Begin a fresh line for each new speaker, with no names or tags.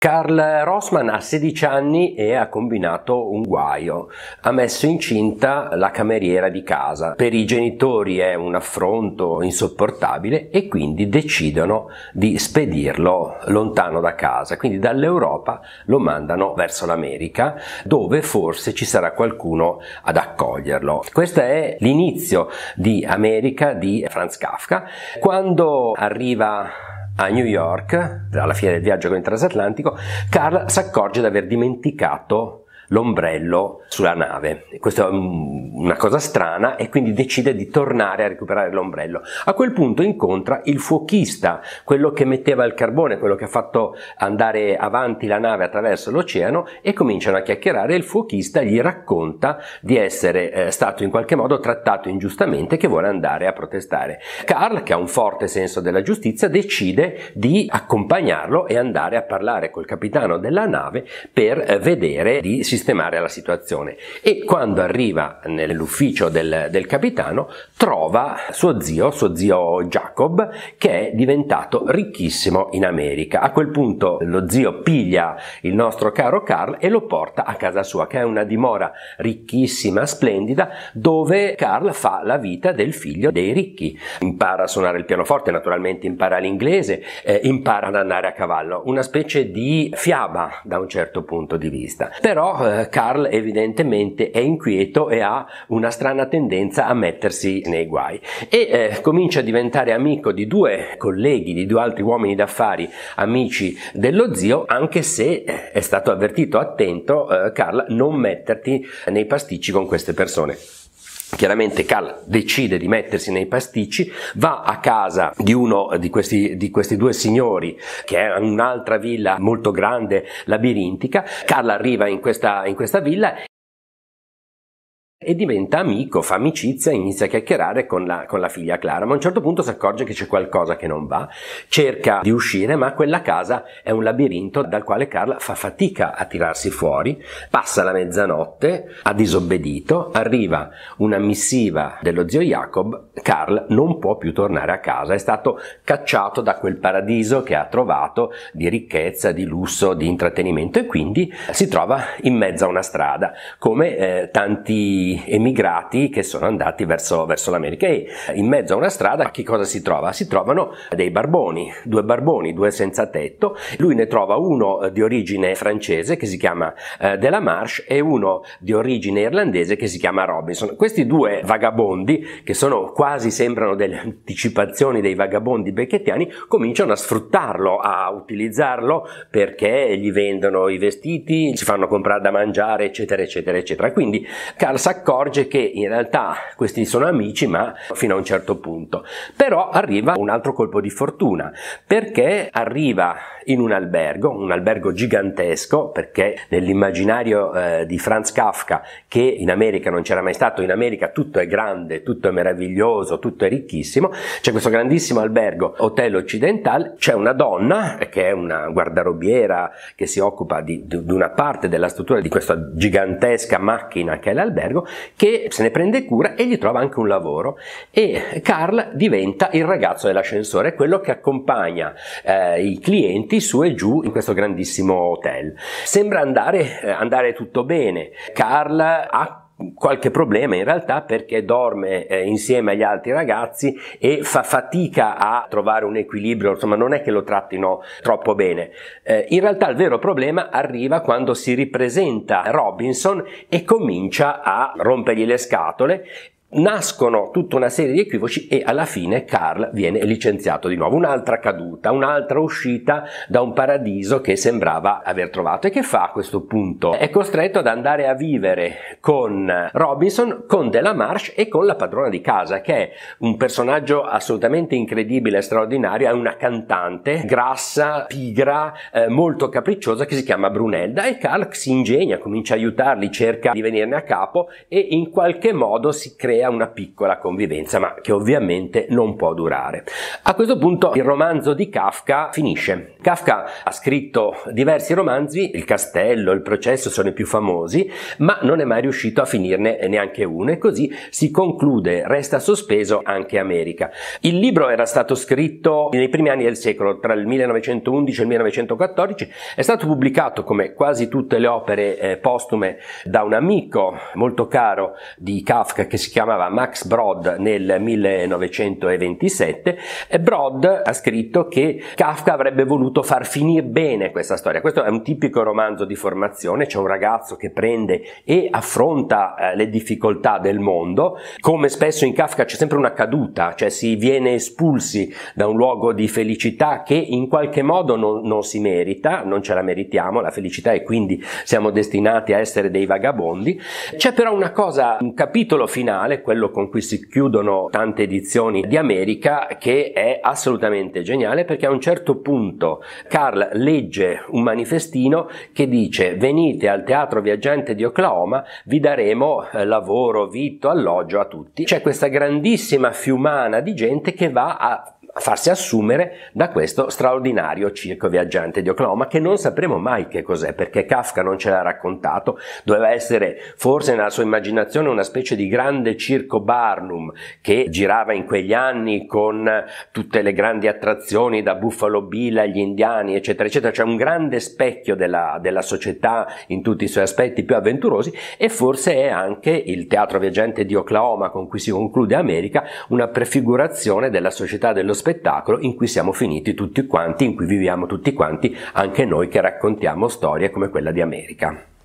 Carl Rossman ha 16 anni e ha combinato un guaio. Ha messo incinta la cameriera di casa. Per i genitori è un affronto insopportabile e quindi decidono di spedirlo lontano da casa. Quindi dall'Europa lo mandano verso l'America dove forse ci sarà qualcuno ad accoglierlo. Questo è l'inizio di America di Franz Kafka. Quando arriva a New York, alla fine del viaggio con il transatlantico, Carl si accorge di aver dimenticato l'ombrello sulla nave. Questa è una cosa strana e quindi decide di tornare a recuperare l'ombrello. A quel punto incontra il fuochista, quello che metteva il carbone, quello che ha fatto andare avanti la nave attraverso l'oceano e cominciano a chiacchierare il fuochista gli racconta di essere eh, stato in qualche modo trattato ingiustamente e che vuole andare a protestare. Carl, che ha un forte senso della giustizia, decide di accompagnarlo e andare a parlare col capitano della nave per eh, vedere di si sistemare la situazione e quando arriva nell'ufficio del, del capitano trova suo zio, suo zio Jacob, che è diventato ricchissimo in America. A quel punto lo zio piglia il nostro caro Carl e lo porta a casa sua, che è una dimora ricchissima, splendida, dove Carl fa la vita del figlio dei ricchi. Impara a suonare il pianoforte, naturalmente impara l'inglese, eh, impara ad andare a cavallo, una specie di fiaba da un certo punto di vista. Però eh, Carl evidentemente è inquieto e ha una strana tendenza a mettersi nei guai e eh, comincia a diventare amico di due colleghi, di due altri uomini d'affari, amici dello zio, anche se eh, è stato avvertito attento eh, Carl non metterti nei pasticci con queste persone. Chiaramente Cal decide di mettersi nei pasticci, va a casa di uno di questi, di questi, due signori, che è un'altra villa molto grande, labirintica. Cal arriva in questa, in questa villa e diventa amico, fa amicizia, inizia a chiacchierare con la, con la, figlia Clara, ma a un certo punto si accorge che c'è qualcosa che non va, cerca di uscire, ma quella casa è un labirinto dal quale Carla fa fatica a tirarsi fuori, passa la mezzanotte, ha disobbedito, arriva una missiva dello zio Jacob, Carl non può più tornare a casa, è stato cacciato da quel paradiso che ha trovato di ricchezza, di lusso, di intrattenimento e quindi si trova in mezzo a una strada, come eh, tanti emigrati che sono andati verso, verso l'America e in mezzo a una strada che cosa si trova? Si trovano dei barboni, due barboni, due senza tetto, lui ne trova uno eh, di origine francese che si chiama eh, Delamarche e uno di origine irlandese che si chiama Robinson. Questi due vagabondi, che sono quasi sembrano delle anticipazioni dei vagabondi becchettiani, cominciano a sfruttarlo, a utilizzarlo perché gli vendono i vestiti, ci fanno comprare da mangiare, eccetera, eccetera, eccetera. Quindi Carl Sagan accorge che in realtà questi sono amici, ma fino a un certo punto. Però arriva un altro colpo di fortuna, perché arriva in un albergo, un albergo gigantesco, perché nell'immaginario eh, di Franz Kafka, che in America non c'era mai stato, in America tutto è grande, tutto è meraviglioso, tutto è ricchissimo, c'è questo grandissimo albergo Hotel Occidental, c'è una donna che è una guardarobiera che si occupa di, di una parte della struttura di questa gigantesca macchina che è l'albergo che se ne prende cura e gli trova anche un lavoro e Carl diventa il ragazzo dell'ascensore, quello che accompagna eh, i clienti su e giù in questo grandissimo hotel. Sembra andare, eh, andare tutto bene, Carl ha qualche problema in realtà perché dorme eh, insieme agli altri ragazzi e fa fatica a trovare un equilibrio, insomma non è che lo trattino troppo bene. Eh, in realtà il vero problema arriva quando si ripresenta Robinson e comincia a rompergli le scatole nascono tutta una serie di equivoci e alla fine Carl viene licenziato di nuovo. Un'altra caduta, un'altra uscita da un paradiso che sembrava aver trovato. E che fa a questo punto? È costretto ad andare a vivere con Robinson, con Delamarche e con la padrona di casa, che è un personaggio assolutamente incredibile, straordinario, è una cantante grassa, pigra, eh, molto capricciosa che si chiama Brunelda e Carl si ingegna, comincia a aiutarli, cerca di venirne a capo e in qualche modo si crea crea una piccola convivenza, ma che ovviamente non può durare. A questo punto il romanzo di Kafka finisce. Kafka ha scritto diversi romanzi, Il castello, Il processo sono i più famosi, ma non è mai riuscito a finirne neanche uno e così si conclude, resta sospeso anche America. Il libro era stato scritto nei primi anni del secolo, tra il 1911 e il 1914, è stato pubblicato come quasi tutte le opere eh, postume da un amico molto caro di Kafka che si chiama chiamava Max Brod nel 1927, Brod ha scritto che Kafka avrebbe voluto far finire bene questa storia. Questo è un tipico romanzo di formazione, c'è un ragazzo che prende e affronta eh, le difficoltà del mondo, come spesso in Kafka c'è sempre una caduta, cioè si viene espulsi da un luogo di felicità che in qualche modo non, non si merita, non ce la meritiamo, la felicità e quindi siamo destinati a essere dei vagabondi. C'è però una cosa, un capitolo finale quello con cui si chiudono tante edizioni di America, che è assolutamente geniale perché a un certo punto Carl legge un manifestino che dice venite al teatro viaggiante di Oklahoma, vi daremo eh, lavoro, vitto, alloggio a tutti. C'è questa grandissima fiumana di gente che va a farsi assumere da questo straordinario circo viaggiante di Oklahoma che non sapremo mai che cos'è perché Kafka non ce l'ha raccontato, doveva essere forse nella sua immaginazione una specie di grande circo Barnum che girava in quegli anni con tutte le grandi attrazioni da Buffalo Bill agli indiani eccetera eccetera, cioè un grande specchio della, della società in tutti i suoi aspetti più avventurosi e forse è anche il teatro viaggiante di Oklahoma con cui si conclude America una prefigurazione della società dello specchio spettacolo in cui siamo finiti tutti quanti, in cui viviamo tutti quanti, anche noi che raccontiamo storie come quella di America.